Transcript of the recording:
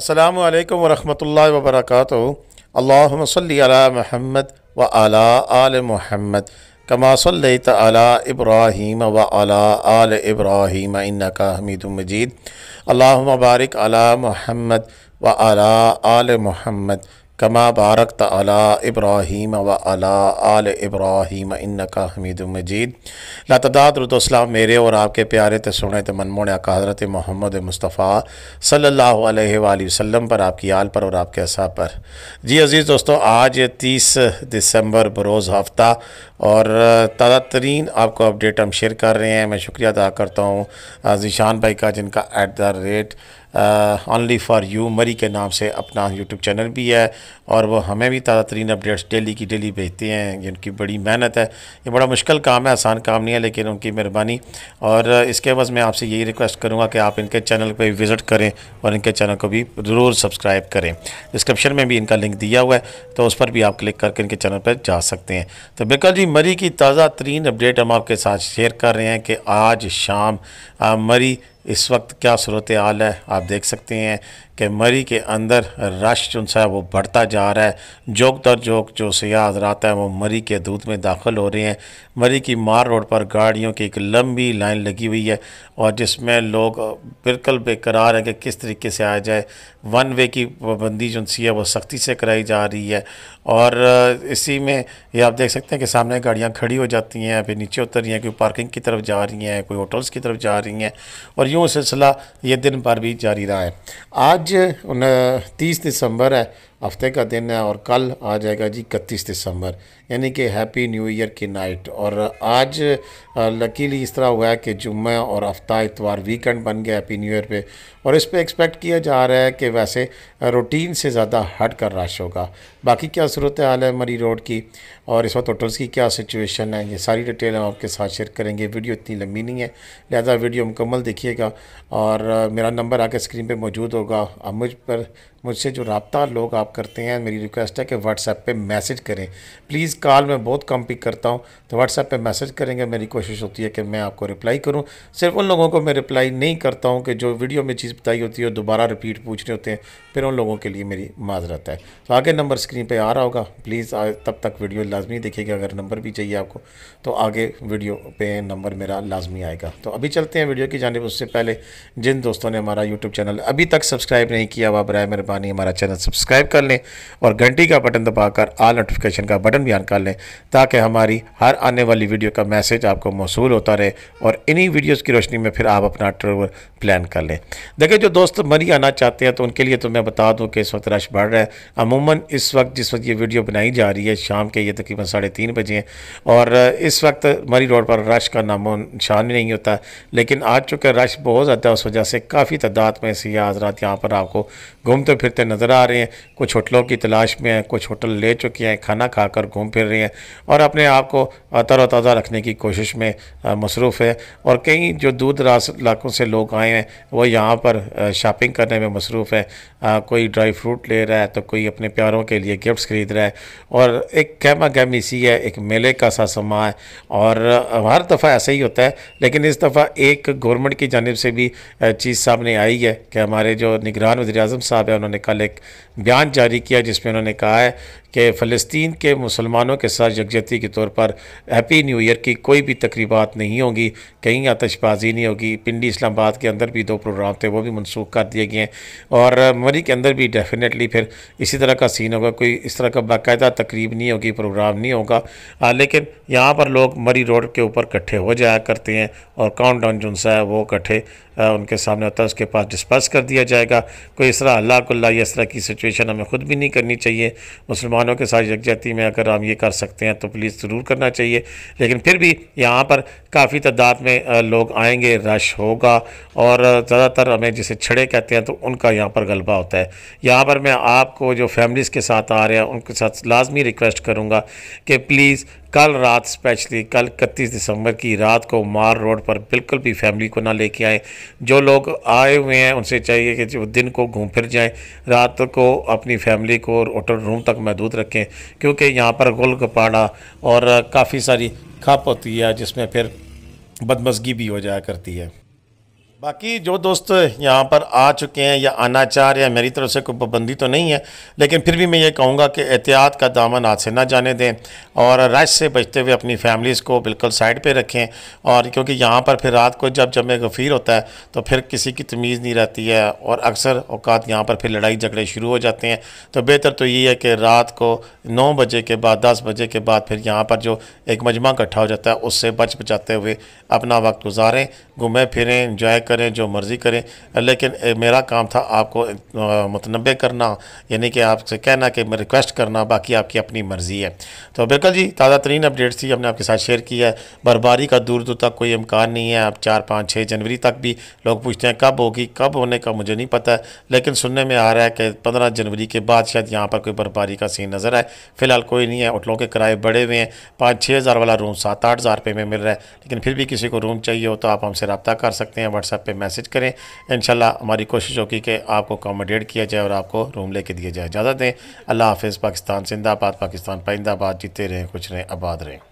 السلام علیکم ورحمۃ اللہ وبرکاتہ اللہم صلی علی محمد و آل محمد کما صلیت علی ابراہیم و آل ابراہیم انکا حمید مجید اللہم بارک علی محمد و علی آل محمد कमा बारक अला इब्राहिम व अला आल इब्राहिम इनका हमीद मजीद लतदात रुतोसलाम मेरे और आपके प्यारे तसुण तमनमोन का हज़रत मोहम्मद मुस्तफ़ा सल्ला वसम पर आपकी आल पर और आपके असा पर जी अज़ीज़ दोस्तों आज तीस दिसंबर बरोज़ हफ्ता और ताज़ा तरीन आपको अपडेट हम शेयर कर रहे हैं मैं शुक्रिया अदा करता हूँ जीशान भाई का जिनका at the rate only for you मरी के नाम से अपना यूट्यूब चैनल भी है और वो हमें भी ताज़ा तरीन अपडेट्स डेली की डेली भेजते हैं ये उनकी बड़ी मेहनत है ये बड़ा मुश्किल काम है आसान काम नहीं है लेकिन उनकी मेहरबानी और इसके बाद मैं आपसे यही रिक्वेस्ट करूँगा कि आप इनके चैनल पर विज़िट करें और इनके चैनल को भी ज़रूर सब्सक्राइब करें डिस्क्रिप्शन में भी इनका लिंक दिया हुआ है तो उस पर भी आप क्लिक करके इनके चैनल पर जा सकते हैं तो बिकल जी मरी की ताज़ा तरीन अपडेट हम आपके साथ शेयर कर रहे हैं कि आज शाम मरी इस वक्त क्या सूरत हाल है आप देख सकते हैं कि मरी के अंदर रश जो सा वो बढ़ता जा रहा है जोक दर जोक जो सयाह हजरात हैं वो मरी के दूध में दाखिल हो रहे हैं मरी की मार रोड पर गाड़ियों की एक लंबी लाइन लगी हुई है और जिसमें लोग बिल्कुल बेकरार है कि किस तरीके से आ जाए वन वे की पाबंदी जो सी है वो सख्ती से कराई जा रही है और इसी में ये आप देख सकते हैं कि सामने गाड़ियाँ खड़ी हो जाती हैं फिर नीचे उतर रही हैं कोई पार्किंग की तरफ जा रही हैं कोई होटल्स की तरफ जा रही हैं और यूँ सिलसिला ये दिन भर भी जारी रहा है आज तीस दिसंबर है हफ्ते का दिन है और कल आ जाएगा जी इकतीस दिसंबर यानी कि हैप्पी न्यू ईयर की नाइट और आज लकीली इस तरह हुआ है कि जुम्मे और हफ्ता इतवार वीकेंड बन गया हैप्पी न्यू ईयर पे और इस पे एक्सपेक्ट किया जा रहा है कि वैसे रूटीन से ज़्यादा हट कर रश होगा बाकी क्या सूरत हाल है मरी रोड की और इस वक्त होटल्स की क्या सिचुएशन है ये सारी डिटेल हम आपके साथ शेयर करेंगे वीडियो इतनी लंबी नहीं है लिहाजा वीडियो मुकम्मल देखिएगा और मेरा नंबर आकर स्क्रीन पर मौजूद होगा अब मुझ पर मुझसे जो रबता लोग आप करते हैं मेरी रिक्वेस्ट है कि व्हाट्सएप पे मैसेज करें प्लीज़ कॉल मैं बहुत कम पिक करता हूँ तो व्हाट्सएप पे मैसेज करेंगे मेरी कोशिश होती है कि मैं आपको रिप्लाई करूँ सिर्फ उन लोगों को मैं रिप्लाई नहीं करता हूँ कि जो वीडियो में चीज़ बताई होती है दोबारा रिपीट पूछ रहे होते हैं फिर उन लोगों के लिए मेरी माजरत है तो आगे नंबर स्क्रीन पर आ रहा होगा प्लीज़ तब तक वीडियो लाजमी देखेगी अगर नंबर भी चाहिए आपको तो आगे वीडियो पर नंबर मेरा लाजमी आएगा तो अभी चलते हैं वीडियो की जानब उससे पहले जिन दोस्तों ने हमारा यूट्यूब चैनल अभी तक सब्सक्राइब नहीं किया वह बरए मेरे मेहरबानी हमारा चैनल सब्सक्राइब कर लें और घंटी का बटन दबाकर आल नोटिफिकेशन का बटन भी ऑन कर लें ताकि हमारी हर आने वाली वीडियो का मैसेज आपको मौसू होता रहे और इन्हीं वीडियोज़ की रोशनी में फिर आप अपना ट्रेवल प्लान कर लें देखिए जो दोस्त मरी आना चाहते हैं तो उनके लिए तो मैं बता दूँ कि इस वक्त रश बढ़ रहा है अमूमन इस वक्त जिस वक्त ये वीडियो बनाई जा रही है शाम के ये तकरीबन साढ़े तीन बजे हैं और इस वक्त मरी रोड पर रश का नामो निशान भी नहीं होता लेकिन आज चुका रश बहुत ज़्यादा उस वजह से काफ़ी तादाद में सियाह हजरात यहाँ पर आपको घूमते फिरते नज़र आ रहे हैं कुछ होटलों की तलाश में हैं कुछ होटल ले चुके हैं खाना खाकर घूम फिर रहे हैं और अपने आप को तरोताज़ा रखने की कोशिश में मसरूफ़ है और कई जो दूर दराज इलाकों से लोग आए हैं वो यहाँ पर शॉपिंग करने में मसरूफ़ है कोई ड्राई फ्रूट ले रहा है तो कोई अपने प्यारों के लिए गिफ्ट्स ख़रीद रहा है और एक कैमा गहमी सी है एक मेले का सा समा है और हर दफ़ा ऐसा ही होता है लेकिन इस दफ़ा एक गवर्नमेंट की जानब से भी चीज़ सामने आई है कि हमारे जो निगरान वजी साहब हैं उन्होंने उन्होंने कल एक बयान जारी किया जिसमें उन्होंने कहा है कि फ़लस्तीन के मुसलमानों के साथ यकजहती के तौर पर हैप्पी न्यू ईयर की कोई भी तकरीबात नहीं होंगी कहीं आतशबाजी नहीं होगी पिंडी इस्लामाबाद के अंदर भी दो प्रोग्राम थे वो भी मनसूख कर दिए गए हैं और मरी के अंदर भी डेफिनेटली फिर इसी तरह का सीन होगा कोई इस तरह का बाकायदा तकरीब नहीं होगी प्रोग्राम नहीं होगा लेकिन यहाँ पर लोग मरी रोड के ऊपर इकट्ठे हो जाया करते हैं और काउंट डाउन जो सा है वो इकट्ठे उनके सामने होता है उसके पास डिस्पर्स कर दिया जाएगा कोई इस तरह अल्लाह को इस तरह की सिचुएशन हमें ख़ुद भी नहीं करनी चाहिए मुसलमान मुसलमानों के साथ यकजहती में अगर हम ये कर सकते हैं तो प्लीज़ ज़रूर करना चाहिए लेकिन फिर भी यहाँ पर काफ़ी तादाद में लोग आएंगे रश होगा और ज़्यादातर हमें जिसे छड़े कहते हैं तो उनका यहाँ पर गलबा होता है यहाँ पर मैं आपको जो फैमिलीज़ के साथ आ रहे हैं उनके साथ लाजमी रिक्वेस्ट करूँगा कि प्लीज़ कल रात स्पेशली कल इकतीस दिसंबर की रात को मार रोड पर बिल्कुल भी फैमिली को ना लेके आए जो लोग आए हुए हैं उनसे चाहिए कि जो दिन को घूम फिर जाएं रात को अपनी फैमिली को होटल रूम तक महदूद रखें क्योंकि यहाँ पर गुल गपाड़ा और काफ़ी सारी खप होती है जिसमें फिर बदमजगी भी हो जाया करती है बाकी जो दोस्त यहाँ पर आ चुके हैं या आना चार या मेरी तरफ से कोई पाबंदी तो नहीं है लेकिन फिर भी मैं ये कहूँगा कि एहतियात का दामन हाथ से ना जाने दें और रश से बचते हुए अपनी फैमिलीज़ को बिल्कुल साइड पे रखें और क्योंकि यहाँ पर फिर रात को जब जब गफ़ीर होता है तो फिर किसी की तमीज़ नहीं रहती है और अक्सर अवकात यहाँ पर फिर लड़ाई झगड़े शुरू हो जाते हैं तो बेहतर तो ये है कि रात को नौ बजे के बाद दस बजे के बाद फिर यहाँ पर जो एक मजमा इकट्ठा हो जाता है उससे बच बचाते हुए अपना वक्त गुजारें घूमें फिरें इंजॉय करें जो मर्ज़ी करें लेकिन मेरा काम था आपको मतनबे करना यानी कि आपसे कहना कि मैं रिक्वेस्ट करना बाकी आपकी अपनी मर्ज़ी है तो बिल्कुल जी ताज़ा तरीन अपडेट्स थी हमने आपके साथ शेयर किया है बर्बारी का दूर दूर तक कोई इम्कान नहीं है आप चार पाँच छः जनवरी तक भी लोग पूछते हैं कब होगी कब होने का मुझे नहीं पता है लेकिन सुनने में आ रहा है कि पंद्रह जनवरी के बाद शायद यहाँ पर कोई बर्फबारी का सीन नज़र आए फिलहाल कोई नहीं है होटलों के किराए बढ़े हुए हैं पाँच छः हज़ार वाला रूम सात आठ हज़ार रुपये में मिल रहा है लेकिन फिर भी किसी को रूम चाहिए हो तो आप हमसे रबता कर सकते हैं व्हाट्सएप व्हाट्सएप पे मैसेज करें इन हमारी कोशिश होगी कि आपको अकोमोडेट किया जाए और आपको रूम लेके दिया जाए इजाज़त दें अल्लाह हाफिज़ पाकिस्तान जिंदाबाद पाकिस्तान पाइंदाबाद जीते रहें खुश रहें आबाद रहें